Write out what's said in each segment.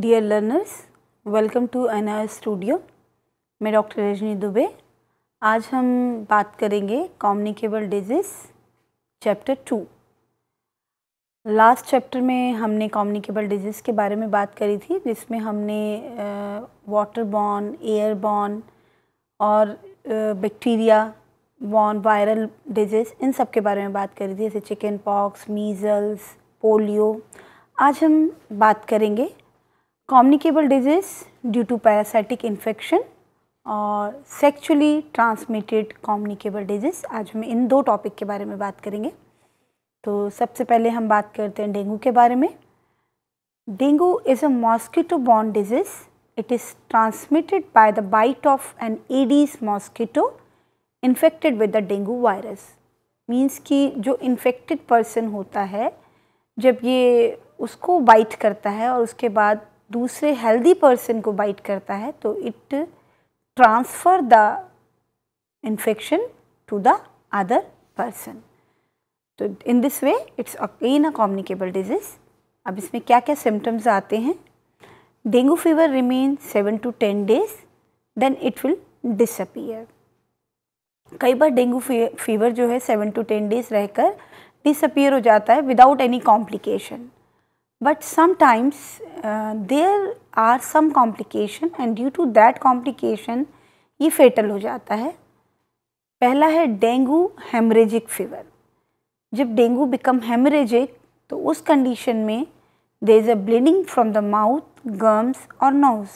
Dear learners welcome to N R studio मैं doctor Rajni Dubey आज हम बात करेंगे communicable disease chapter two last chapter में हमने कॉम्युनिकेबल डिजीज़ के बारे में बात करी थी जिसमें हमने वाटर बॉर्न एयर बॉर्न और बैक्टीरिया बॉर्न वायरल डिजीज़ इन सब के बारे में बात करी थी जैसे चिकन पॉक्स मीज़ल्स पोलियो आज हम बात करेंगे communicable disease due to parasitic infection और सेक्चुअली ट्रांसमिटेड कॉम्युनिकेबल डिजीज़ आज हम इन दो टॉपिक के बारे में बात करेंगे तो सबसे पहले हम बात करते हैं डेंगू के बारे में dengue is a mosquito borne disease it is transmitted by the bite of an Aedes mosquito infected with the dengue virus means कि जो इन्फेक्टेड पर्सन होता है जब ये उसको बाइट करता है और उसके बाद दूसरे हेल्दी पर्सन को बाइट करता है तो it transfer the infection to the other person तो in this way it's again a communicable disease अब इसमें क्या क्या सिम्टम्स आते हैं dengue fever remain seven to ten days then it will disappear कई बार डेंगू फीवर जो है सेवन टू टेन डेज रहकर डिसअपियर हो जाता है without any complication but sometimes uh, there are some complication and due to that complication ये fatal हो जाता है पहला है डेंगू हेमरेजिक फीवर जब डेंगू बिकम हेमरेजिक तो उस कंडीशन में there is a bleeding from the mouth gums और नोज़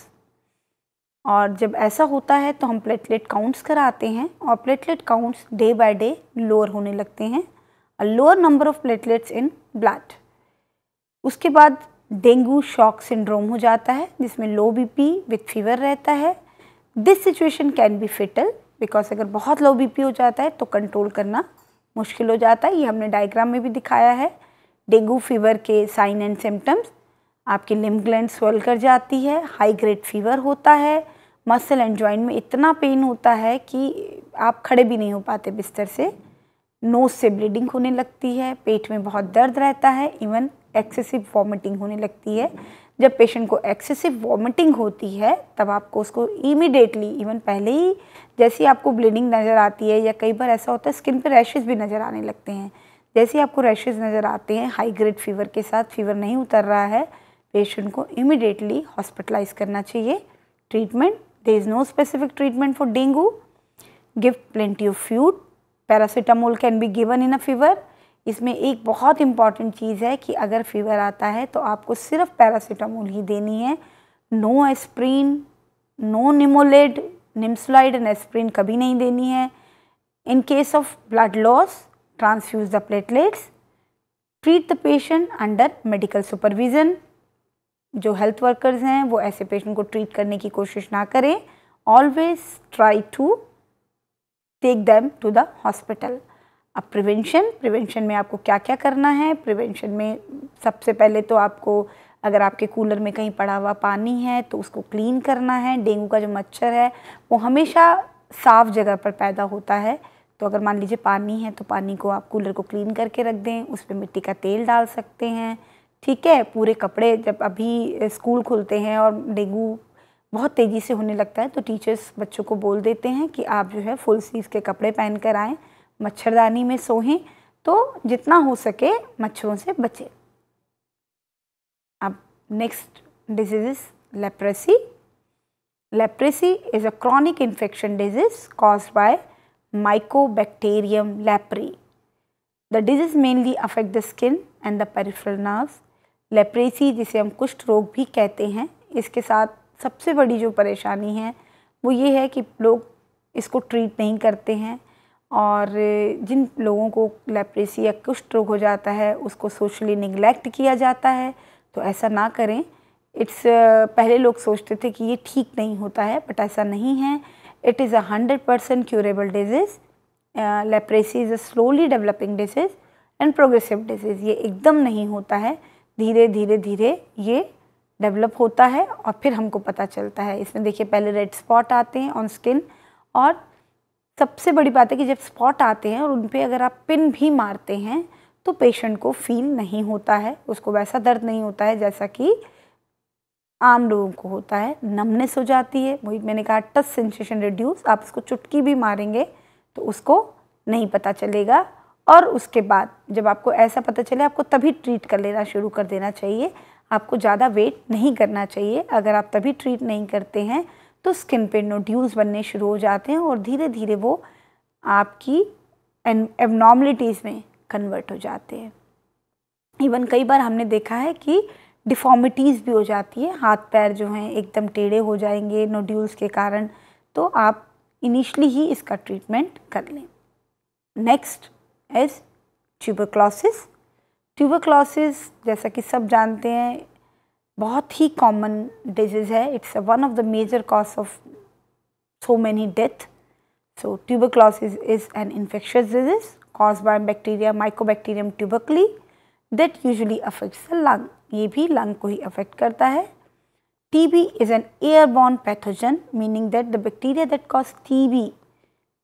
और जब ऐसा होता है तो हम प्लेटलेट काउंट्स कराते हैं और platelet counts day by day lower होने लगते हैं a lower number of platelets in blood उसके बाद डेंगू शॉक सिंड्रोम हो जाता है जिसमें लो बीपी विथ फीवर रहता है this situation can be fatal because अगर बहुत लो बीपी हो जाता है तो कंट्रोल करना मुश्किल हो जाता है ये हमने डायग्राम में भी दिखाया है डेंगू फीवर के साइन एंड सिम्टम्स आपकी लिम ग्लैंड स्वेल कर जाती है हाई ग्रेड फीवर होता है मसल एंड जॉइंट में इतना पेन होता है कि आप खड़े भी नहीं हो पाते बिस्तर से नोज से ब्लीडिंग होने लगती है पेट में बहुत दर्द रहता है इवन एक्सेसिव वॉमिटिंग होने लगती है जब पेशेंट को एक्सेसिव वॉमिटिंग होती है तब आपको उसको इमिडिएटली इवन पहले ही जैसे आपको ब्लीडिंग नज़र आती है या कई बार ऐसा होता है स्किन पर रैशेज़ भी नज़र आने लगते हैं जैसे ही आपको रैशेज़ नज़र आते हैं हाई ग्रेड फीवर के साथ फीवर नहीं उतर रहा है पेशेंट को इमिडिएटली हॉस्पिटलाइज करना चाहिए treatment there is no specific treatment for dengue give plenty of fluid paracetamol can be given in a fever इसमें एक बहुत इम्पॉर्टेंट चीज़ है कि अगर फीवर आता है तो आपको सिर्फ पैरासीटामोल ही देनी है नो एस्प्रीन नो निमोलेड निम्सलाइड एंड एस्प्रीन कभी नहीं देनी है in case of blood loss transfuse the platelets treat the patient under medical supervision जो हेल्थ वर्कर्स हैं वो ऐसे पेशेंट को ट्रीट करने की कोशिश ना करें always try to take them to the hospital अब प्रिवेंशन प्रिवेंशन में आपको क्या क्या करना है प्रिवेंशन में सबसे पहले तो आपको अगर आपके कूलर में कहीं पड़ा हुआ पानी है तो उसको क्लीन करना है डेंगू का जो मच्छर है वो हमेशा साफ़ जगह पर पैदा होता है तो अगर मान लीजिए पानी है तो पानी को आप कूलर को क्लीन करके रख दें उस पर मिट्टी का तेल डाल सकते हैं ठीक है पूरे कपड़े जब अभी स्कूल खुलते हैं और डेंगू बहुत तेज़ी से होने लगता है तो टीचर्स बच्चों को बोल देते हैं कि आप जो है फुल स्लीव के कपड़े पहन कर आएँ मच्छरदानी में सोएं तो जितना हो सके मच्छरों से बचें अब next disease leprosy leprosy is a chronic infection disease cause by mycobacterium leprae the disease mainly affect the skin and the peripheral nerve leprosy जिसे हम कुष्ठ रोग भी कहते हैं इसके साथ सबसे बड़ी जो परेशानी है वो ये है कि लोग इसको ट्रीट नहीं करते हैं और जिन लोगों को लेप्रेसी या कुष्ठ रोग हो जाता है उसको सोशली निगलेक्ट किया जाता है तो ऐसा ना करें इट्स uh, पहले लोग सोचते थे कि ये ठीक नहीं होता है बट ऐसा नहीं है it is a hundred percent curable disease leprosy is a slowly developing disease and progressive disease ये एकदम नहीं होता है धीरे धीरे धीरे ये डेवलप होता है और फिर हमको पता चलता है इसमें देखिए पहले रेड स्पॉट आते हैं ऑन स्किन और सबसे बड़ी बात है कि जब स्पॉट आते हैं और उन पर अगर आप पिन भी मारते हैं तो पेशेंट को फील नहीं होता है उसको वैसा दर्द नहीं होता है जैसा कि आम लोगों को होता है नमनेस हो जाती है वही मैंने कहा टच सेंसेशन रिड्यूस आप उसको चुटकी भी मारेंगे तो उसको नहीं पता चलेगा और उसके बाद जब आपको ऐसा पता चले आपको तभी ट्रीट कर लेना शुरू कर देना चाहिए आपको ज़्यादा वेट नहीं करना चाहिए अगर आप तभी ट्रीट नहीं करते हैं तो स्किन पे नोड्यूल्स बनने शुरू हो जाते हैं और धीरे धीरे वो आपकी एबनॉर्मलिटीज़ में कन्वर्ट हो जाते हैं इवन कई बार हमने देखा है कि डिफॉर्मिटीज़ भी हो जाती है हाथ पैर जो हैं एकदम टेढ़े हो जाएंगे नोड्यूल्स के कारण तो आप इनिशली ही इसका ट्रीटमेंट कर लें नेक्स्ट इज़ ट्यूबरक्लोसिस ट्यूबरक्लोसिस जैसा कि सब जानते हैं बहुत ही कॉमन डिजीज़ है it's one of the major cause of so many death so tuberculosis is an infectious disease cause by bacteria mycobacterium tuberculi that usually affects the lung ये भी लंग को ही अफेक्ट करता है T B is an air airborne pathogen meaning that the bacteria that cause T B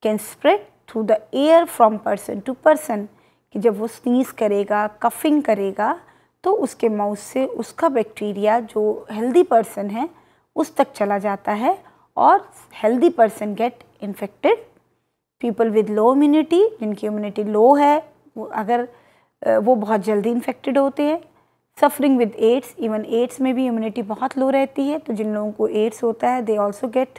can spread through the air from person to person कि जब वो sneeze करेगा कफिंग करेगा तो उसके माउथ से उसका बैक्टीरिया जो हेल्दी पर्सन है उस तक चला जाता है और healthy person get infected people with low immunity जिनकी इम्यूनिटी लो है वो अगर वो बहुत जल्दी इन्फेक्टेड होते हैं suffering with AIDS even AIDS में भी इम्यूनिटी बहुत लो रहती है तो जिन लोगों को एड्स होता है they also get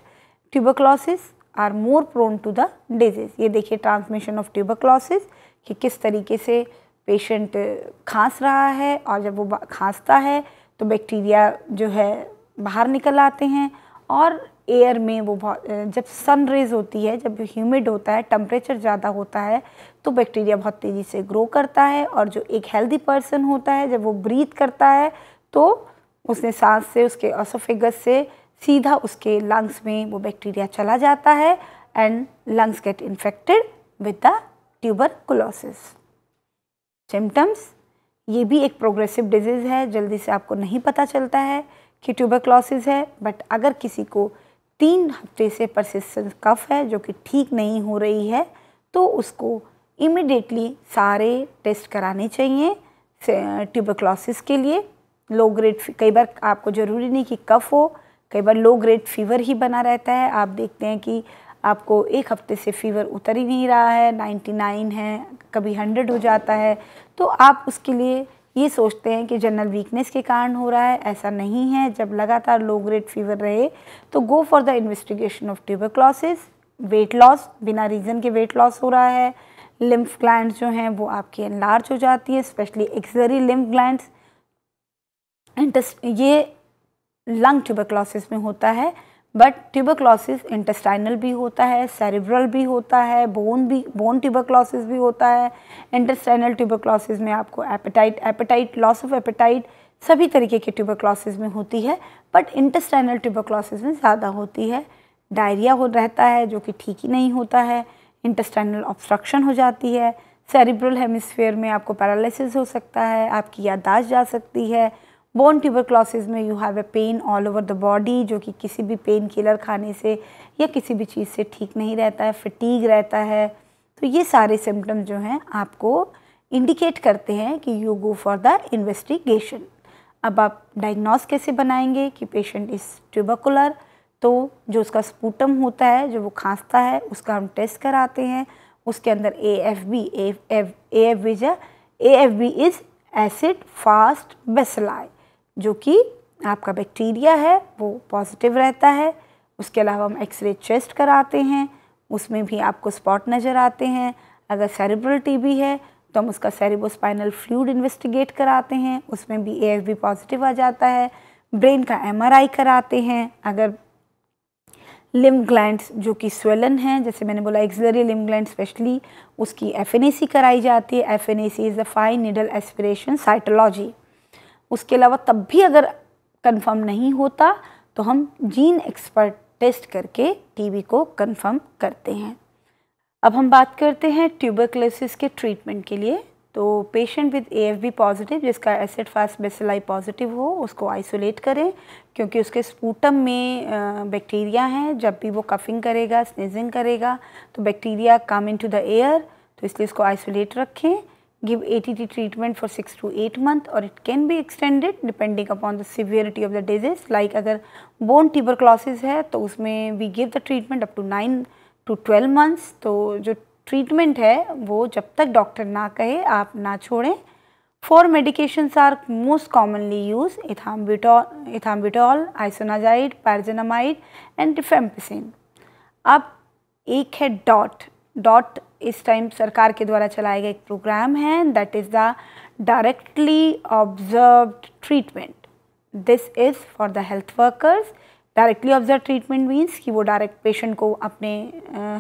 tuberculosis are more prone to the disease ये देखिए ट्रांसमिशन ऑफ ट्यूबकलॉसिस कि किस तरीके से पेशेंट खांस रहा है और जब वो खांसता है तो बैक्टीरिया जो है बाहर निकल आते हैं और एयर में वो बहुत जब सन रेज होती है जब ह्यूमिड होता है टम्परेचर ज़्यादा होता है तो बैक्टीरिया बहुत तेज़ी से ग्रो करता है और जो एक हेल्दी पर्सन होता है जब वो ब्रीथ करता है तो उसने सांस से उसके ऑसोफेगस से सीधा उसके लंग्स में वो बैक्टीरिया चला जाता है and lungs get infected with the tuberculosis symptoms ये भी एक प्रोग्रेसिव डिजीज़ है जल्दी से आपको नहीं पता चलता है कि ट्यूबरक्लोसिस है बट अगर किसी को तीन हफ्ते से परसिस्टेंस कफ है जो कि ठीक नहीं हो रही है तो उसको इमिडिएटली सारे टेस्ट कराने चाहिए ट्यूबरक्लोसिस के लिए लो ग्रेड कई बार आपको ज़रूरी नहीं कि कफ़ हो कई बार लो ग्रेड फीवर ही बना रहता है आप देखते हैं कि आपको एक हफ्ते से फीवर उतर ही नहीं रहा है 99 है कभी 100 हो जाता है तो आप उसके लिए ये सोचते हैं कि जनरल वीकनेस के कारण हो रहा है ऐसा नहीं है जब लगातार लो ग्रेड फीवर रहे तो go for the investigation of क्लॉसिस वेट लॉस बिना रीज़न के वेट लॉस हो रहा है लिम्फ ग्लैंड जो हैं वो आपकी एनलार्ज हो जाती है स्पेशली एक्सरी लिम्फ ग्लैंड ये लंग क्लॉसिस में होता है बट ट्यूबरक्लोसिस इंटेस्टाइनल भी होता है सेरिब्रल भी होता है बोन भी बोन ट्यूबरक्लोसिस भी होता है इंटेस्टाइनल ट्यूबरक्लोसिस में आपको appetite appetite loss of appetite सभी तरीके के ट्यूबरक्लोसिस में होती है बट इंटेस्टाइनल ट्यूबरक्लोसिस में ज़्यादा होती है डायरिया हो रहता है जो कि ठीक ही नहीं होता है इंटेस्टाइनल ऑब्स्ट्रक्शन हो जाती है सेरिब्रल हेमिसफेयर में आपको पैरालिसिस हो सकता है आपकी याददाश्त जा सकती है बोन ट्यूबरक्लोसिस में you have a pain all over the body जो कि किसी भी पेन किलर खाने से या किसी भी चीज़ से ठीक नहीं रहता है फटीग रहता है तो ये सारे सिम्टम जो हैं आपको इंडिकेट करते हैं कि you go for the investigation अब आप डायग्नोस कैसे बनाएंगे कि पेशेंट इज़ ट्यूबकुलर तो जो उसका स्पूटम होता है जो वो खांसता है उसका हम टेस्ट कराते हैं उसके अंदर A F B F F A F B जो A F B is acid fast bacilli जो कि आपका बैक्टीरिया है वो पॉजिटिव रहता है उसके अलावा हम एक्सरे चेस्ट कराते हैं उसमें भी आपको स्पॉट नज़र आते हैं अगर सेरेब्रल टीबी है तो हम उसका सेरिबोस्पाइनल फ्लूड इन्वेस्टिगेट कराते हैं उसमें भी ए पॉजिटिव आ जाता है ब्रेन का एम कराते हैं अगर लिम ग्लैंड्स जो कि स्वेलन हैं जैसे मैंने बोला एक्सलरी लिम ग्लैंड स्पेशली उसकी एफ कराई जाती है F is the fine needle aspiration cytology उसके अलावा तब भी अगर कंफर्म नहीं होता तो हम जीन एक्सपर्ट टेस्ट करके टीबी को कंफर्म करते हैं अब हम बात करते हैं ट्यूबरक्लोसिस के ट्रीटमेंट के लिए तो पेशेंट विद ए पॉजिटिव जिसका एसिड फास्ट बेसिलाई पॉजिटिव हो उसको आइसोलेट करें क्योंकि उसके स्पूटम में बैक्टीरिया हैं जब भी वो कफिंग करेगा स्नीजिंग करेगा तो bacteria come into the air तो इसलिए इसको आइसोलेट रखें give ATT treatment for 6 to 8 month or it can be extended depending upon the severity of the disease like अगर bone tuberculosis है तो उसमें we give the treatment up to 9 to 12 months तो जो treatment है वो जब तक डॉक्टर ना कहे आप ना छोड़ें Four medications are most commonly used ethambutol, ethambutol isoniazid, pyrazinamide and rifampicin. अब एक है डॉट डॉट इस टाइम सरकार के द्वारा चलाया गया एक प्रोग्राम है that is the directly observe treatment this is for the health workers directly observe treatment means कि वो डायरेक्ट पेशेंट को अपने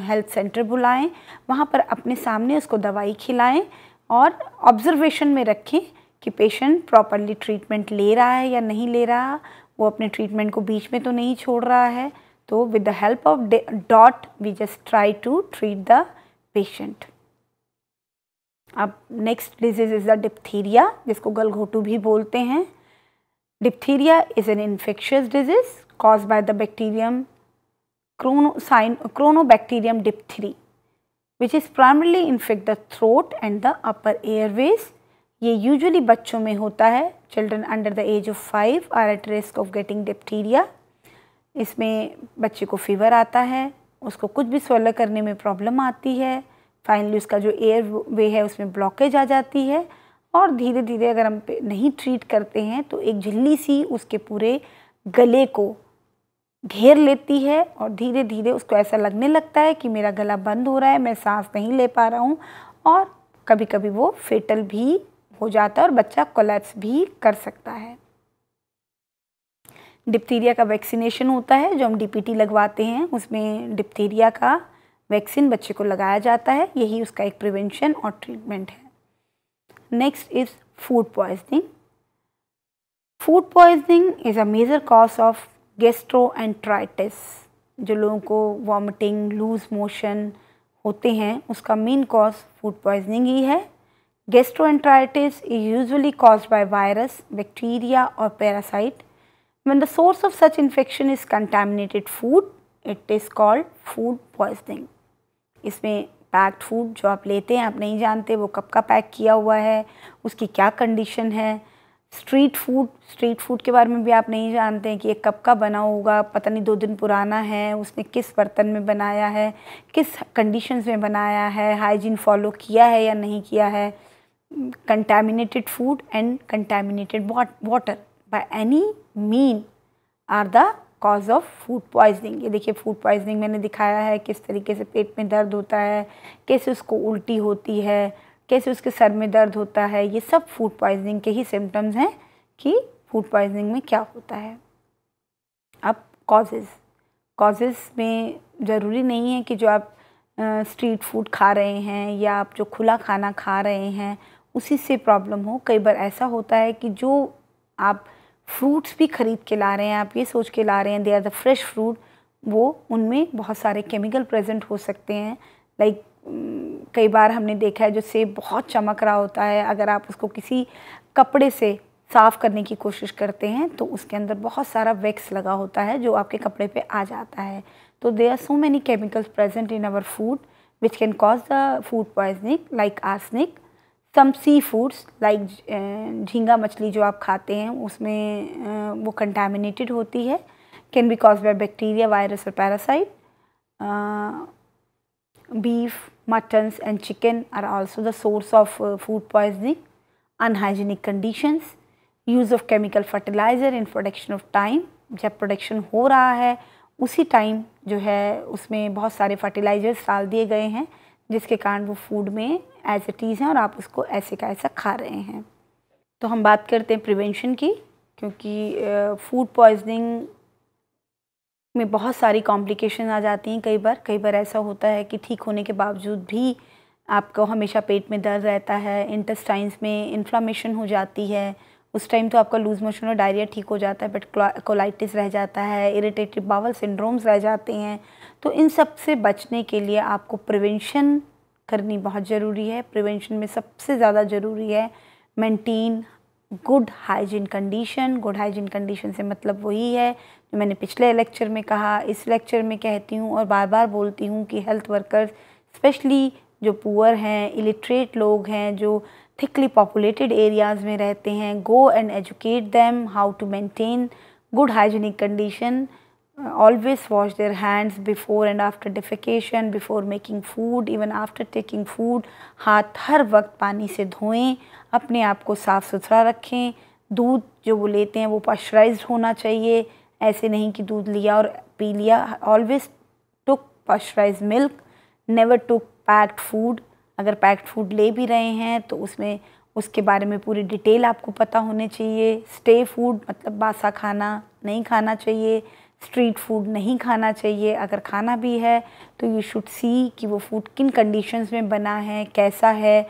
हेल्थ सेंटर बुलाएं वहाँ पर अपने सामने उसको दवाई खिलाएं और ऑब्जर्वेशन में रखें कि पेशेंट प्रॉपरली ट्रीटमेंट ले रहा है या नहीं ले रहा वो अपने ट्रीटमेंट को बीच में तो नहीं छोड़ रहा है So तो with the help of dot we just try to treat the patient. अब next disease is the diphtheria जिसको गलघोटू भी बोलते हैं diphtheria is an infectious disease cause by the bacterium corynosine corynebacterium diphtheriae which is primarily infect the throat and the upper airways ये usually बच्चों में होता है children under the age of five are at risk of getting diphtheria इसमें बच्चे को fever आता है उसको कुछ भी सोलह करने में प्रॉब्लम आती है फाइनली उसका जो एयर वे है उसमें ब्लॉकेज आ जाती है और धीरे धीरे अगर हम नहीं ट्रीट करते हैं तो एक झिल्ली सी उसके पूरे गले को घेर लेती है और धीरे धीरे उसको ऐसा लगने लगता है कि मेरा गला बंद हो रहा है मैं सांस नहीं ले पा रहा हूँ और कभी कभी वो फेटल भी हो जाता है और बच्चा कोलैप्स भी कर सकता है डिप्थीरिया का वैक्सीनेशन होता है जो हम डीपीटी लगवाते हैं उसमें डिप्थीरिया का वैक्सीन बच्चे को लगाया जाता है यही उसका एक प्रिवेंशन और ट्रीटमेंट है next is food poisoning food poisoning is a major cause of gastroenteritis जो लोगों को वॉमिटिंग लूज मोशन होते हैं उसका मेन कॉज फूड पॉइजनिंग ही है gastroenteritis is usually cause by virus bacteria और parasite When the source of such infection is contaminated food, it is called food poisoning. इसमें पैक्ड फूड जो आप लेते हैं आप नहीं जानते वो कब का पैक किया हुआ है उसकी क्या कंडीशन है स्ट्रीट फूड स्ट्रीट फूड के बारे में भी आप नहीं जानते हैं कि ये कब का बना होगा पता नहीं दो दिन पुराना है उसने किस बर्तन में बनाया है किस कंडीशंस में बनाया है हाइजीन फॉलो किया है या नहीं किया है contaminated food and contaminated water by any mean are the cause of food poisoning ये देखिए फूड पॉइजनिंग मैंने दिखाया है किस तरीके से पेट में दर्द होता है कैसे उसको उल्टी होती है कैसे उसके सर में दर्द होता है ये सब फूड पॉइजनिंग के ही सिम्टम्स हैं कि फूड पॉइजनिंग में क्या होता है अब कॉजेज़ कॉजेज़ में ज़रूरी नहीं है कि जो आप स्ट्रीट फूड खा रहे हैं या आप जो खुला खाना खा रहे हैं उसी से प्रॉब्लम हो कई बार ऐसा होता है कि जो आप फ्रूट्स भी ख़रीद के ला रहे हैं आप ये सोच के ला रहे हैं they are the fresh fruit वो उनमें बहुत सारे केमिकल प्रेजेंट हो सकते हैं लाइक like, कई बार हमने देखा है जो सेब बहुत चमक रहा होता है अगर आप उसको किसी कपड़े से साफ़ करने की कोशिश करते हैं तो उसके अंदर बहुत सारा वैक्स लगा होता है जो आपके कपड़े पे आ जाता है तो they are so many chemicals present in our food which can cause the food poisoning like arsenic some sea foods like झींगा मछली जो आप खाते हैं उसमें uh, वो कंटामिनेटेड होती है can be cause by bacteria virus और parasite beef muttons and chicken are also the source of food poisoning unhygienic conditions use of chemical fertiliser in production of time जब प्रोडक्शन हो रहा है उसी time जो है उसमें बहुत सारे फर्टिलाइजर्स डाल दिए गए हैं जिसके कारण वो फूड में एज इट इज़ हैं और आप उसको ऐसे का ऐसा खा रहे हैं तो हम बात करते हैं प्रिवेंशन की क्योंकि फूड पॉइजनिंग में बहुत सारी कॉम्प्लिकेशन आ जाती हैं कई बार कई बार ऐसा होता है कि ठीक होने के बावजूद भी आपको हमेशा पेट में दर्द रहता है इंटेस्टाइंस में इन्फ्लामेशन हो जाती है उस टाइम तो आपका लूज़ मोशन और डायरिया ठीक हो जाता है बट कोलाइटिस रह जाता है इरिटेटिव बावल सिंड्रोम्स रह जाते हैं तो इन सब से बचने के लिए आपको प्रिवेंशन करनी बहुत ज़रूरी है प्रिवेंशन में सबसे ज़्यादा ज़रूरी है maintain good hygiene condition good hygiene condition से मतलब वही है जो मैंने पिछले लेक्चर में कहा इस लेक्चर में कहती हूँ और बार बार बोलती हूँ कि हेल्थ वर्कर्स स्पेशली जो पुअर हैं इलिटरेट लोग हैं जो थिकली पॉपुलेटेड एरियाज़ में रहते हैं go and educate them how to maintain good hygienic condition always wash their hands before and after defecation before making food even after taking food हाथ हर वक्त पानी से धोएं अपने आप को साफ़ सुथरा रखें दूध जो वो लेते हैं वो पास्चराइज होना चाहिए ऐसे नहीं कि दूध लिया और पी लिया always took pasteurise milk never took packed food अगर पैक्ड फूड ले भी रहे हैं तो उसमें उसके बारे में पूरी डिटेल आपको पता होने चाहिए स्टे फूड मतलब बासा खाना नहीं खाना चाहिए स्ट्रीट फूड नहीं खाना चाहिए अगर खाना भी है तो यू शुड सी कि वो फूड किन कंडीशंस में बना है कैसा है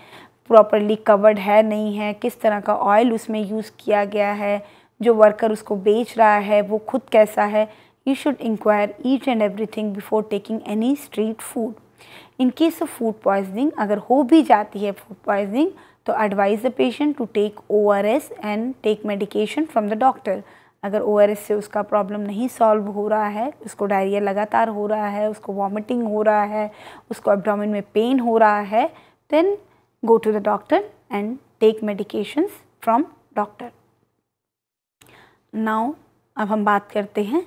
प्रॉपरली कवर्ड है नहीं है किस तरह का ऑयल उसमें यूज़ किया गया है जो वर्कर उसको बेच रहा है वो खुद कैसा है you should enquire each and everything before taking any street food in case of food poisoning अगर हो भी जाती है फूड पॉइजनिंग तो advise the patient to take O and take medication from the doctor अगर ओ से उसका problem नहीं सॉल्व हो रहा है उसको डायरिया लगातार हो रहा है उसको वॉमिटिंग हो रहा है उसको एब्डोमिन में पेन हो रहा है then go to the doctor and take medications from doctor now अब हम बात करते हैं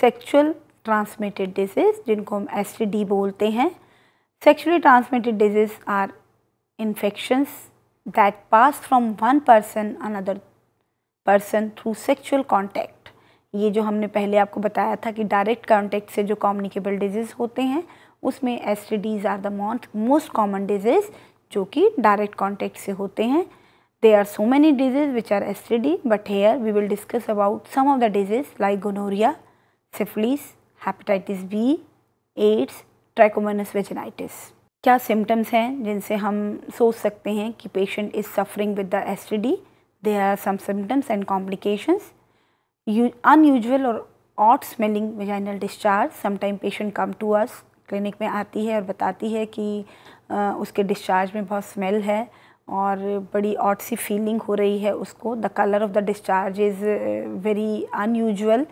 सेक्चुअल ट्रांसमिटेड डिजीज जिनको हम एस बोलते हैं Sexually transmitted diseases are infections that pass from one person another person through sexual contact. ये जो हमने पहले आपको बताया था कि डायरेक्ट कांटेक्ट से जो कॉम्युनिकेबल डिजीज़ होते हैं उसमें S are the most common disease जो कि डायरेक्ट कांटेक्ट से होते हैं there are so many diseases which are STD but here we will discuss about some of the diseases like gonorrhea, syphilis, hepatitis B, AIDS, trichomonas vaginitis क्या symptoms हैं जिनसे हम सोच सकते हैं कि patient is suffering with the S T D they are some symptoms and complications unusual और odd smelling vaginal discharge sometime patient come to us clinic में आती है और बताती है कि उसके डिस्चार्ज में बहुत स्मेल है और बड़ी ऑट सी फीलिंग हो रही है उसको the colour of the discharge is very unusual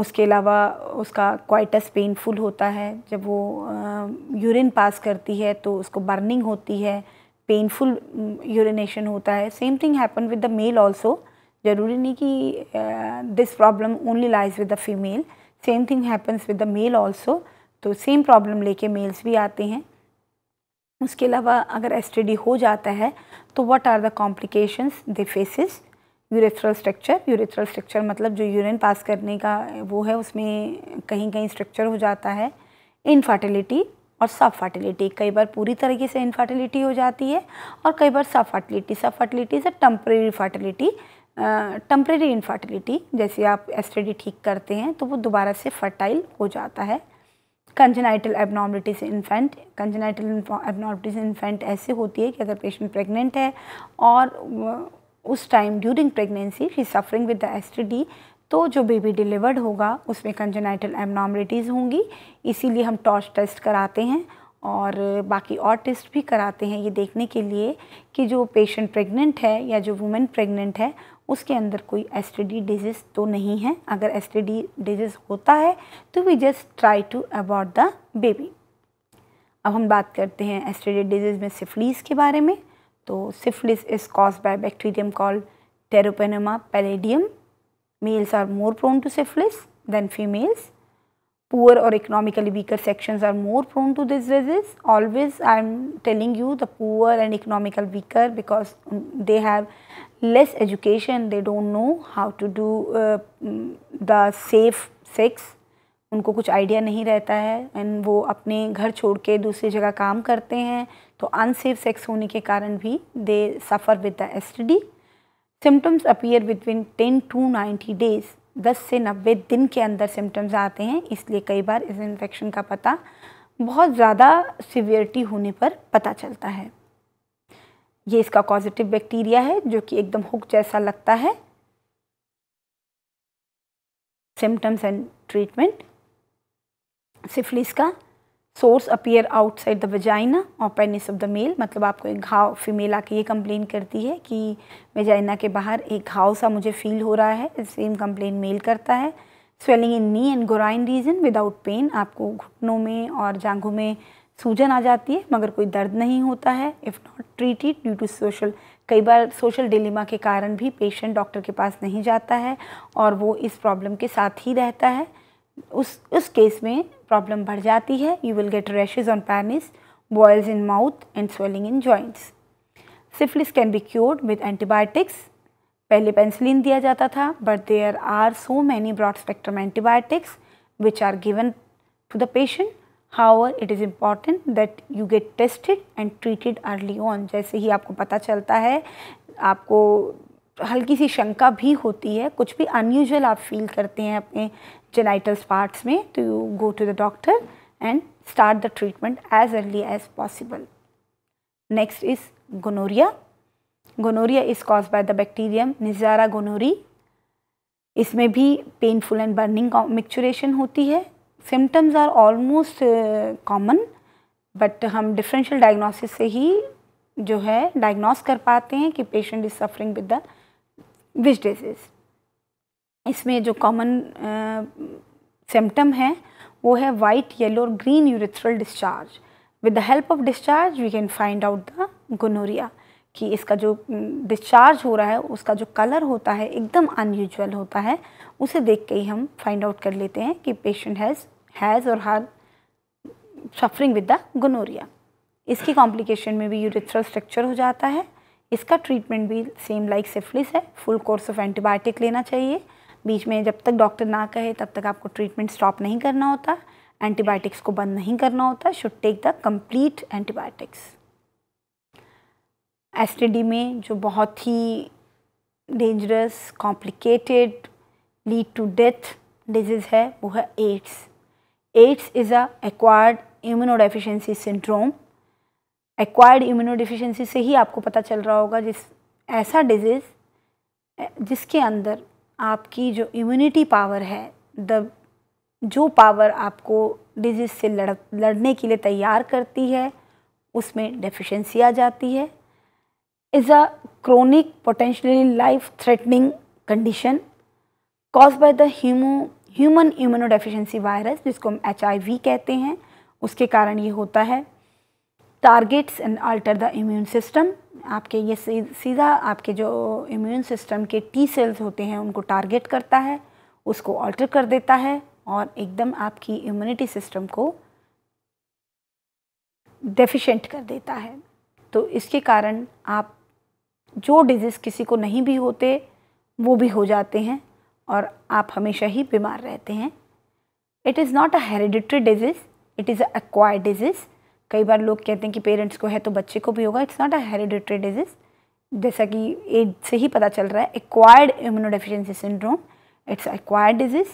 उसके अलावा उसका क्वाइटस पेनफुल होता है जब वो यूरिन पास करती है तो उसको बर्निंग होती है पेनफुल यूरिनेशन होता है same thing happen with the male also ज़रूरी नहीं कि this problem only lies with the female same thing happens with the male also तो सेम प्रॉब्लम लेके मेल्स भी आते हैं उसके अलावा अगर एस हो जाता है तो what are the complications they faces urethral structure urethral structure मतलब जो यूरिन पास करने का वो है उसमें कहीं कहीं स्ट्रक्चर हो जाता है इनफर्टिलिटी और सब फर्टिलिटी कई बार पूरी तरीके से इनफर्टिलिटी हो जाती है और कई बार sub fertility sub fertility is a temporary fertility temporary infertility जैसे आप एस्टेडी ठीक करते हैं तो वो दोबारा से फर्टाइल हो जाता है congenital abnormalities infant congenital abnormalities infant ऐसे होती है कि अगर पेशेंट प्रेग्नेंट है और उस time during pregnancy she suffering with the S तो जो बेबी डिलीवर्ड होगा उसमें कंजनाइटल एबनॉर्मलिटीज़ होंगी इसीलिए हम टॉर्च टेस्ट कराते हैं और बाकी और टेस्ट भी कराते हैं ये देखने के लिए कि जो पेशेंट प्रेग्नेंट है या जो वुमेन प्रेग्नेंट है उसके अंदर कोई एस डिजीज़ तो नहीं है अगर एस डिजीज़ होता है तो we just try to abort the baby अब हम बात करते हैं एस डिजीज़ में सिफलीस के बारे में तो syphilis is cause by bacterium call treponema pallidum males are more prone to syphilis than females poor और economically weaker sections are more prone to this disease always I am telling you the poor and economical weaker because they have less education they don't know how to do the safe sex उनको कुछ idea नहीं रहता है and वो अपने घर छोड़ के दूसरी जगह काम करते हैं तो अनसेफ सेक्स होने के कारण भी they suffer with the D symptoms appear between ten to ninety days दस से नब्बे दिन के अंदर सिम्टम्स आते हैं इसलिए कई बार इस इन्फेक्शन का पता बहुत ज़्यादा सिवियरिटी होने पर पता चलता है ये इसका पॉजिटिव बैक्टीरिया है जो कि एकदम हुक जैसा लगता है सिम्टम्स एंड ट्रीटमेंट सिफिलिस का source appear outside the vagina और पेनिस ऑफ द मेल मतलब आपको एक घाव फीमेल आके ये कंप्लेन करती है कि वेजाइना के बाहर एक घाव सा मुझे फील हो रहा है सेम कंप्लेन मेल करता है swelling in knee and groin region without pain आपको घुटनों में और जांघों में सूजन आ जाती है मगर कोई दर्द नहीं होता है if not treated due to social कई बार सोशल डिलीमा के कारण भी पेशेंट डॉक्टर के पास नहीं जाता है और वो इस प्रॉब्लम के साथ ही रहता है उस उस केस में प्रॉब्लम बढ़ जाती है you will get rashes on penis boils in mouth and swelling in joints syphilis can be cured with antibiotics पहले पेंसिलिन दिया जाता था but there are so many broad spectrum antibiotics which are given to the patient However, it is important that you get tested and treated early on जैसे ही आपको पता चलता है आपको हल्की सी शंका भी होती है कुछ भी अनयूजल आप फील करते हैं अपने genital parts में तो you go to the doctor and start the treatment as early as possible. Next is gonorrhea. Gonorrhea is caused by the bacterium Neisseria gonorrhoe. इसमें भी painful and burning micturation होती है symptoms are almost uh, common but हम differential diagnosis से ही जो है diagnose कर पाते हैं कि patient is suffering with the which disease. इसमें जो कॉमन सिम्टम है वो है वाइट येलो और green urethral discharge with the help of discharge we can find out the gonorrhoea कि इसका जो डिस्चार्ज हो रहा है उसका जो कलर होता है एकदम अनयूजल होता है उसे देख के ही हम फाइंड आउट कर लेते हैं कि पेशेंट हैज़ हैज़ और her suffering with the gonorrhoea इसकी कॉम्प्लिकेशन में भी यूरिथ्रल स्ट्रक्चर हो जाता है इसका ट्रीटमेंट भी सेम लाइक सिफलिस है फुल कोर्स ऑफ एंटीबायोटिक लेना चाहिए बीच में जब तक डॉक्टर ना कहे तब तक आपको ट्रीटमेंट स्टॉप नहीं करना होता एंटीबायोटिक्स को बंद नहीं करना होता should take the complete antibiotics S में जो बहुत ही dangerous complicated lead to death disease है वो है AIDS AIDS is a acquired immunodeficiency syndrome acquired immunodeficiency से ही आपको पता चल रहा होगा जिस ऐसा डिजीज़ जिसके अंदर आपकी जो इम्यूनिटी पावर है द जो पावर आपको डिजीज़ से लड़ लड़ने के लिए तैयार करती है उसमें डेफिशिएंसी आ जाती है is a chronic potentially life threatening condition caused by the ह्यूमो ह्यूमन इम्यूनो डेफिशेंसी वायरस जिसको हम एच कहते हैं उसके कारण ये होता है targets and alter the immune system आपके ये सीधा आपके जो इम्यून सिस्टम के टी सेल्स होते हैं उनको टारगेट करता है उसको ऑल्टर कर देता है और एकदम आपकी इम्यूनिटी सिस्टम को डेफिशेंट कर देता है तो इसके कारण आप जो डिजीज़ किसी को नहीं भी होते वो भी हो जाते हैं और आप हमेशा ही बीमार रहते हैं it is not a hereditary disease it is a acquired disease कई बार लोग कहते हैं कि पेरेंट्स को है तो बच्चे को भी होगा it's not a hereditary disease जैसा कि एज से ही पता चल रहा है acquired immunodeficiency syndrome it's acquired disease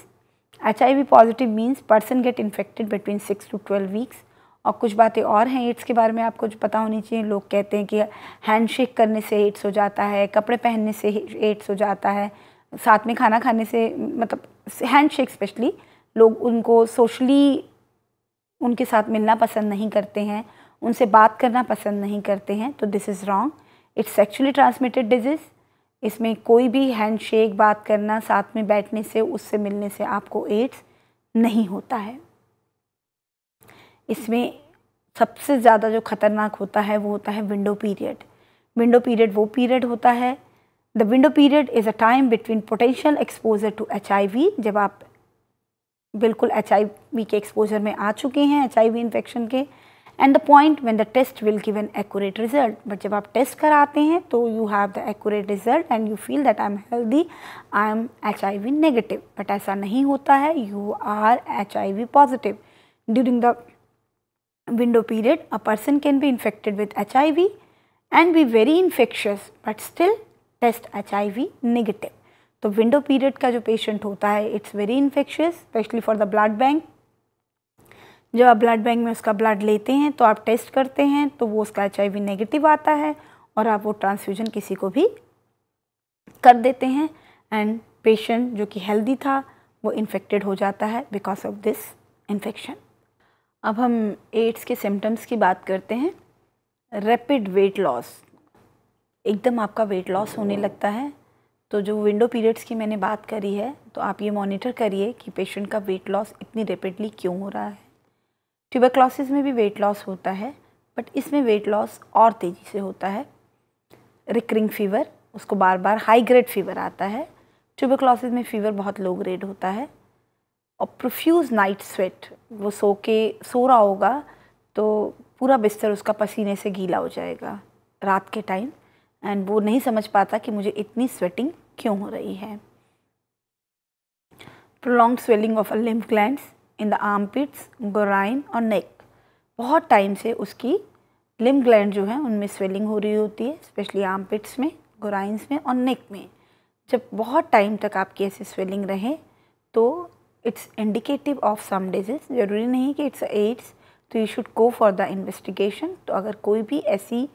H I V positive means person get infected between six to twelve weeks और कुछ बातें और हैं एड्स के बारे में आपको जो पता होनी चाहिए लोग कहते हैं कि हैंडशेक करने से एड्स हो जाता है कपड़े पहनने से एड्स हो जाता है साथ में खाना खाने से मतलब हैंड शेक स्पेशली लोग उनको सोशली उनके साथ मिलना पसंद नहीं करते हैं उनसे बात करना पसंद नहीं करते हैं तो this is wrong it's sexually transmitted disease इसमें कोई भी हैंडशेक बात करना साथ में बैठने से उससे मिलने से आपको एड्स नहीं होता है इसमें सबसे ज़्यादा जो खतरनाक होता है वो होता है विंडो पीरियड विंडो पीरियड वो पीरियड होता है the window period is a time between potential exposure to H जब आप बिल्कुल एच के एक्सपोजर में आ चुके हैं एच आई इन्फेक्शन के and the point when the test will give an accurate result but जब आप टेस्ट कराते हैं तो you have the accurate result and you feel that I am healthy I am H I V negative but ऐसा नहीं होता है you are H I V positive during the window period a person can be infected with H I V and be very infectious but still test H I V negative तो window period का जो patient होता है it's very infectious specially for the blood bank जब आप blood bank में उसका blood लेते हैं तो आप टेस्ट करते हैं तो वो उसका एच नेगेटिव आता है और आप वो ट्रांसफ्यूजन किसी को भी कर देते हैं एंड पेशेंट जो कि हेल्दी था वो इन्फेक्टेड हो जाता है बिकॉज ऑफ दिस इन्फेक्शन अब हम एड्स के सिम्टम्स की बात करते हैं रैपिड वेट लॉस एकदम आपका वेट लॉस होने लगता है तो जो विंडो पीरियड्स की मैंने बात करी है तो आप ये मॉनिटर करिए कि पेशेंट का वेट लॉस इतनी रेपिडली क्यों हो रहा है ट्यूबरक्लॉसिस में भी वेट लॉस होता है बट इसमें वेट लॉस और तेज़ी से होता है रिकरिंग फीवर उसको बार बार हाई ग्रेड फीवर आता है ट्यूबरक्लॉसिस में फीवर बहुत लो ग्रेड होता है और प्रोफ्यूज़ नाइट स्वेट वो सो के सो रहा होगा तो पूरा बिस्तर उसका पसीने से गीला हो जाएगा रात के टाइम एंड वो नहीं समझ पाता कि मुझे इतनी स्वेटिंग क्यों हो रही है prolong swelling of a lymph glands in the armpits groin और नेक बहुत टाइम से उसकी लिम ग्लैंड जो है उनमें स्वेलिंग हो रही होती है स्पेशली आर्म पिट्स में गोराइंस में और नेक में जब बहुत टाइम तक आपकी ऐसी स्वेलिंग रहे तो it's indicative of some disease ज़रूरी नहीं कि इट्स एड्स तो you should go for the investigation तो अगर कोई भी ऐसी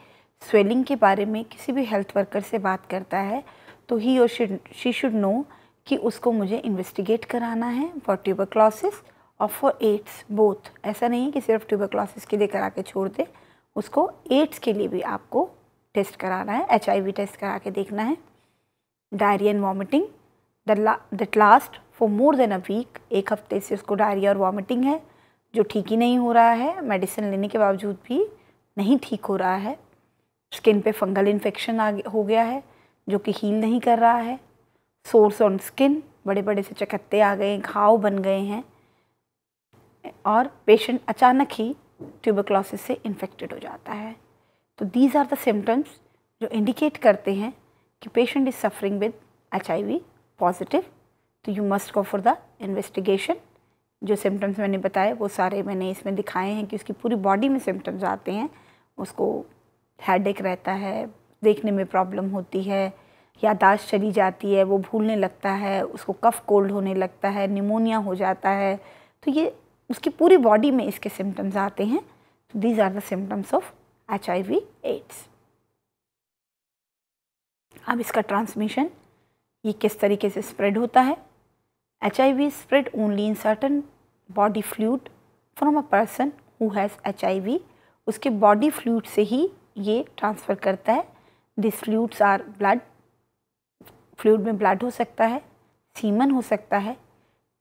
स्वेलिंग के बारे में किसी भी हेल्थ वर्कर से बात करता है तो ही और शी शुड नो कि उसको मुझे इन्वेस्टिगेट कराना है फॉर ट्यूबरक्लॉसिस और फॉर एड्स बोथ ऐसा नहीं है कि सिर्फ ट्यूबरक्लॉसिस के लिए करा के छोड़ दे उसको एड्स के लिए भी आपको टेस्ट कराना है एच टेस्ट करा के देखना है diarrhoea and vomiting that last for more than a week एक हफ्ते से उसको डायरिया और वॉमिटिंग है जो ठीक ही नहीं हो रहा है मेडिसिन लेने के बावजूद भी नहीं ठीक हो रहा है स्किन पे फंगल इन्फेक्शन आ हो गया है जो कि हील नहीं कर रहा है सोर्स ऑन स्किन बड़े बड़े से चकत्ते आ गए घाव बन गए हैं और पेशेंट अचानक ही ट्यूबोक्लोसिस से इन्फेक्टेड हो जाता है तो दीज आर द सिम्टम्स जो इंडिकेट करते हैं कि patient is suffering with H positive तो you must go for the investigation जो सिम्टम्स मैंने बताए वो सारे मैंने इसमें दिखाए हैं कि उसकी पूरी बॉडी में सिम्टम्स आते हैं उसको हेडेक रहता है देखने में प्रॉब्लम होती है यादाश्त चली जाती है वो भूलने लगता है उसको कफ़ कोल्ड होने लगता है निमोनिया हो जाता है तो ये उसकी पूरी बॉडी में इसके सिम्टम्स आते हैं these are the symptoms of H I V AIDS अब इसका ट्रांसमिशन ये किस तरीके से स्प्रेड होता है H I V spread only in certain body fluid from a person who has H I V उसके बॉडी फ्लूड से ही ये ट्रांसफ़र करता है this fluids are blood fluid में ब्लड हो सकता है सीमन हो सकता है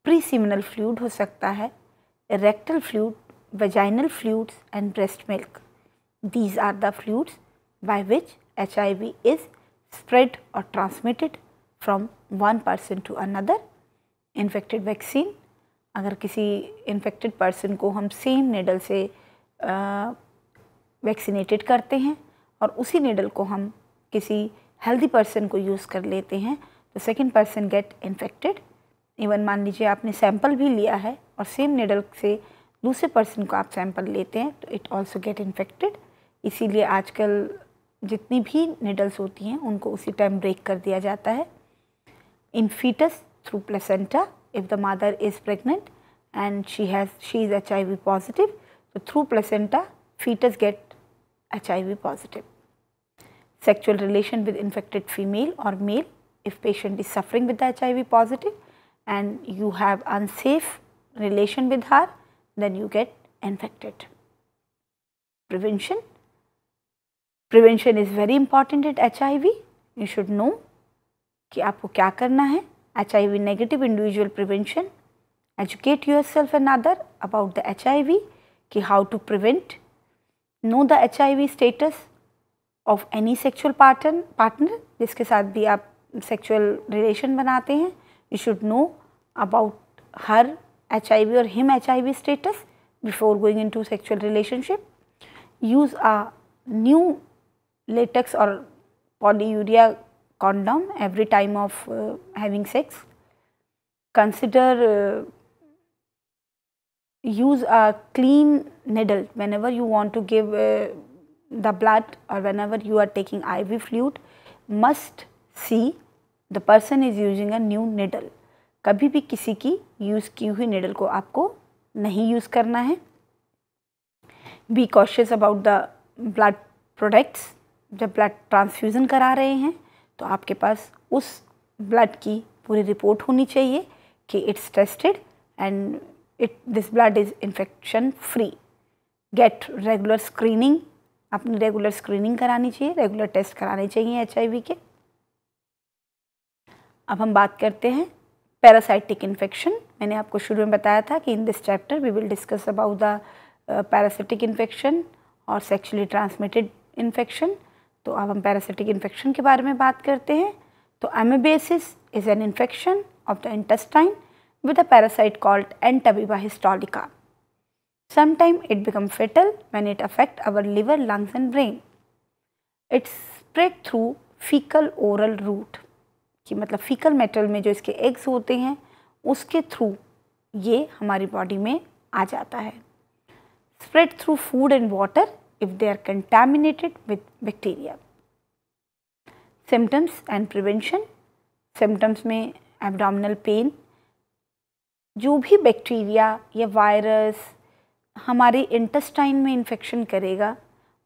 प्री सीमनल फ्लूड हो सकता है rectal fluid vaginal fluids and breast milk these are the fluids by which H I V is spread और transmitted from one person to another infected vaccine अगर किसी इन्फेक्टेड पर्सन को हम सेम नेडल से vaccinated करते हैं और उसी नीडल को हम किसी हेल्दी पर्सन को यूज़ कर लेते हैं तो second person get infected even मान लीजिए आपने सैंपल भी लिया है और सेम नीडल से दूसरे पर्सन को आप सैंपल लेते हैं तो इट ऑल्सो गेट इन्फेक्टेड इसीलिए आजकल जितनी भी नीडल्स होती हैं उनको उसी टाइम ब्रेक कर दिया जाता है in foetus through placenta if the mother is pregnant and she has she is H I V positive तो through placenta foetus get H I V positive sexual relation with infected female और male if patient is suffering with H I V positive and you have unsafe relation with her then you get infected prevention prevention is very important it H I V you should no कि आपको क्या करना है H I V negative individual prevention educate yourself and other about the H I V कि how to prevent know the H I V status of any sexual पार्टन partner जिसके साथ भी आप सेक्चुअल रिलेशन बनाते हैं you should know about her H I V और him H I V status before going in to sexual relationship use a new latex और polyuria urea every every time of having sex consider use a clean needle whenever you want to give uh, the blood or whenever you are taking IV fluid must see the person is using a new needle कभी भी किसी की use की हुई needle को आपको नहीं use करना है be cautious about the blood products जब ब्लड ट्रांसफ्यूज़न करा रहे हैं तो आपके पास उस ब्लड की पूरी रिपोर्ट होनी चाहिए कि it's tested and it this blood is infection free get regular screening अपनी रेगुलर स्क्रीनिंग करानी चाहिए रेगुलर टेस्ट कराने चाहिए एच के अब हम बात करते हैं पैरासाइटिक इन्फेक्शन मैंने आपको शुरू में बताया था कि in this chapter we will discuss about the parasitic infection और सेक्शुअली ट्रांसमिटेड इन्फेक्शन तो अब हम पैरासिटिक इन्फेक्शन के बारे में बात करते हैं तो amoebiasis is an infection of the intestine with a parasite called Entamoeba histolica. Sometimes it becomes fatal when it affects our liver, lungs and brain. It spread through fecal oral route कि मतलब faecal metal में जो इसके eggs होते हैं उसके through ये हमारी बॉडी में आ जाता है spread through food and water if they are contaminated with bacteria symptoms and prevention symptoms में एब्डोमिनल पेन जो भी बैक्टीरिया या वायरस हमारे इंटेस्टाइन में इन्फेक्शन करेगा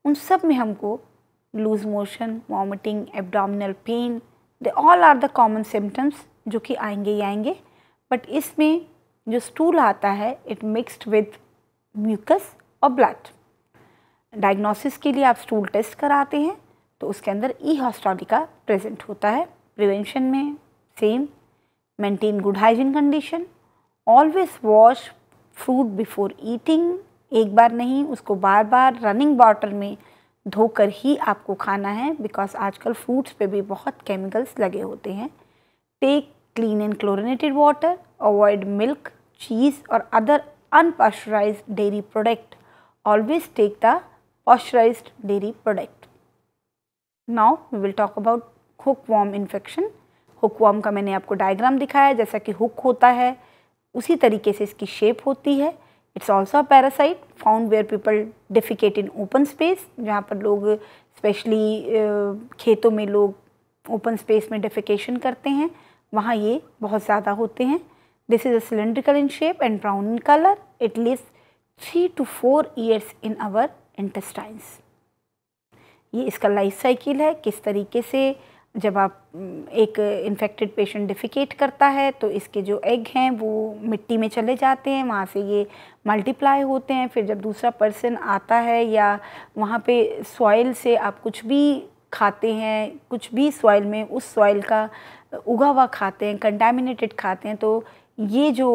उन सब में हमको loose motion vomiting abdominal pain they all are the common symptoms जो कि आएंगे ही आएंगे बट इसमें जो स्टूल आता है इट मिक्स्ड विद म्यूकस और ब्लड डायग्नोसिस के लिए आप स्टूल टेस्ट कराते हैं तो उसके अंदर ई हॉस्टोलिका प्रेजेंट होता है प्रिवेंशन में same maintain good hygiene condition always wash fruit before eating एक बार नहीं उसको बार बार रनिंग वाटर में धोकर ही आपको खाना है बिकॉज आजकल फ्रूट्स पे भी बहुत केमिकल्स लगे होते हैं take clean and chlorinated water avoid milk cheese और other unpasteurise dairy product always take the pasteurise dairy product now we will talk about hook worm infection hook hookworm का मैंने आपको डायग्राम दिखाया है जैसा कि हुक होता है उसी तरीके से इसकी शेप होती है it's also a parasite found where people defecate in open space जहाँ पर लोग स्पेशली खेतों में लोग ओपन स्पेस में डेफिकेशन करते हैं वहाँ ये बहुत ज़्यादा होते हैं this is a cylindrical in shape and brown in colour it lives three to four years in our intestines ये इसका लाइफ साइकिल है किस तरीके से जब आप एक इन्फेक्टेड पेशेंट डिफिकेट करता है तो इसके जो एग हैं वो मिट्टी में चले जाते हैं वहाँ से ये मल्टीप्लाई होते हैं फिर जब दूसरा पर्सन आता है या वहाँ पे सॉइल से आप कुछ भी खाते हैं कुछ भी सॉइल में उस सॉइल का उगा हुआ खाते हैं कंटामिनेटेड खाते हैं तो ये जो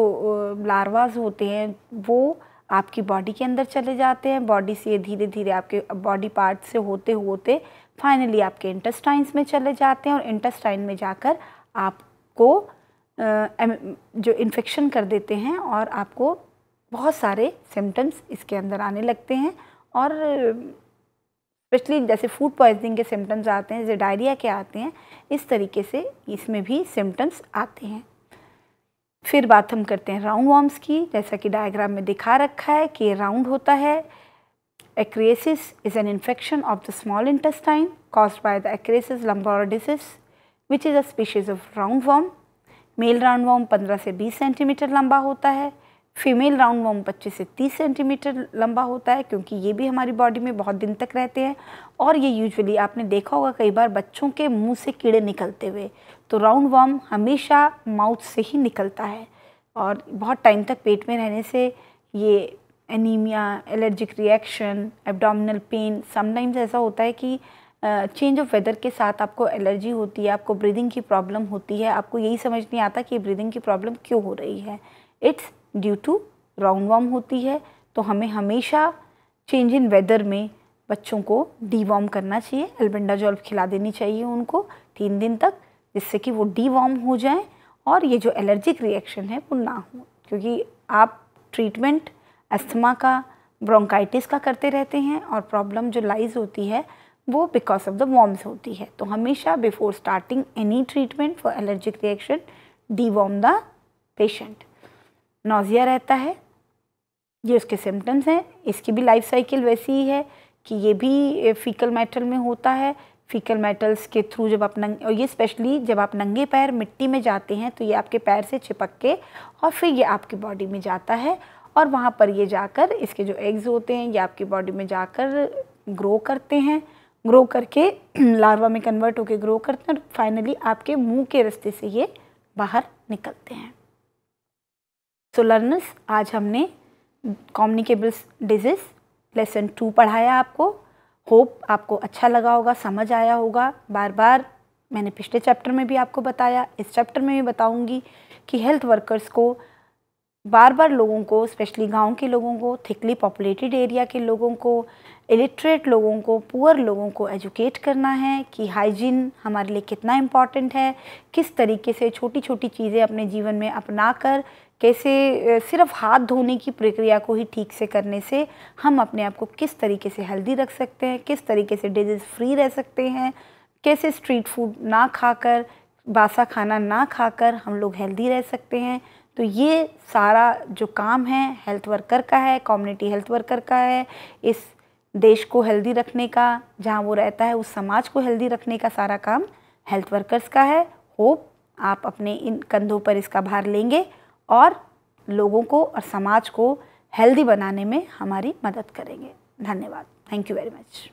लार्वाज होते हैं वो आपकी बॉडी के अंदर चले जाते हैं बॉडी से धीरे धीरे आपके बॉडी पार्ट से होते होते फाइनली आपके इंटेस्टाइंस में चले जाते हैं और इंटेस्टाइन में जाकर आपको जो इन्फेक्शन कर देते हैं और आपको बहुत सारे सिम्टम्स इसके अंदर आने लगते हैं और स्पेशली जैसे फूड पॉइजनिंग के सिम्टम्स आते हैं जैसे डायरिया के आते हैं इस तरीके से इसमें भी सिम्टम्स आते हैं फिर बात हम करते हैं राउंड वॉर्म्स की जैसा कि डायग्राम में दिखा रखा है कि ये राउंड होता है Acresis is an infection of the small intestine caused by the Acresis lumbar disease which is a species of roundworm. Male roundworm 15 से 20 सेंटीमीटर लंबा होता है फीमेल राउंड वॉम पच्चीस से 30 सेंटीमीटर लंबा होता है क्योंकि ये भी हमारी बॉडी में बहुत दिन तक रहते हैं और ये यूजुअली आपने देखा होगा कई बार बच्चों के मुंह से कीड़े निकलते हुए तो राउंड वॉम हमेशा माउथ से ही निकलता है और बहुत टाइम तक पेट में रहने से ये anaemia allergic reaction abdominal pain sometimes ऐसा होता है कि चेंज ऑफ वेदर के साथ आपको एलर्जी होती है आपको ब्रीदिंग की प्रॉब्लम होती है आपको यही समझ नहीं आता कि ब्रीदिंग की प्रॉब्लम क्यों हो रही है it's due to round worm होती है तो हमें हमेशा चेंज इन वेदर में बच्चों को डीवॉर्म करना चाहिए एल्बेंडाजॉल खिला देनी चाहिए उनको तीन दिन तक जिससे कि वो डीवॉर्म हो जाएं और ये जो एलर्जिक रिएक्शन है वो ना हो क्योंकि आप ट्रीटमेंट अस्थमा का ब्रोंकाइटिस का करते रहते हैं और प्रॉब्लम जो लाइज होती है वो बिकॉज ऑफ द वॉम्स होती है तो हमेशा before starting any treatment for allergic reaction deworm the patient nausea रहता है ये उसके सिम्टम्स हैं इसकी भी लाइफ साइकिल वैसी ही है कि ये भी फीकल मेटल में होता है फीकल मेटल्स के थ्रू जब आप नंगे और ये स्पेशली जब आप नंगे पैर मिट्टी में जाते हैं तो ये आपके पैर से चिपक के और फिर ये आपकी बॉडी में जाता है और वहाँ पर ये जाकर इसके जो एग्स होते हैं ये आपकी बॉडी में जाकर ग्रो करते हैं ग्रो करके लार्वा में कन्वर्ट होकर ग्रो करते हैं और फाइनली आपके मुंह के रास्ते से ये बाहर निकलते हैं सो so, लर्नर्स आज हमने कॉम्युनिकेबल डिजीज़ लेसन टू पढ़ाया आपको होप आपको अच्छा लगा होगा समझ आया होगा बार बार मैंने पिछले चैप्टर में भी आपको बताया इस चैप्टर में भी बताऊंगी कि हेल्थ वर्कर्स को बार बार लोगों को स्पेशली गांव के लोगों को थिकली पॉपुलेटेड एरिया के लोगों को इलिटरेट लोगों को पुअर लोगों को एजुकेट करना है कि हाइजीन हमारे लिए कितना इम्पॉर्टेंट है किस तरीके से छोटी छोटी चीज़ें अपने जीवन में अपना कर कैसे सिर्फ हाथ धोने की प्रक्रिया को ही ठीक से करने से हम अपने आप को किस तरीके से हेल्दी रख सकते हैं किस तरीके से डिजीज़ फ्री रह सकते हैं कैसे स्ट्रीट फूड ना खाकर बासा खाना ना खाकर हम लोग हेल्दी रह सकते हैं तो ये सारा जो काम है हेल्थ वर्कर का है कम्युनिटी हेल्थ वर्कर का है इस देश को हेल्दी रखने का जहाँ वो रहता है उस समाज को हेल्दी रखने का सारा काम हेल्थ वर्कर्स का है होप आप अपने इन कंधों पर इसका भार लेंगे और लोगों को और समाज को हेल्दी बनाने में हमारी मदद करेंगे धन्यवाद थैंक यू वेरी मच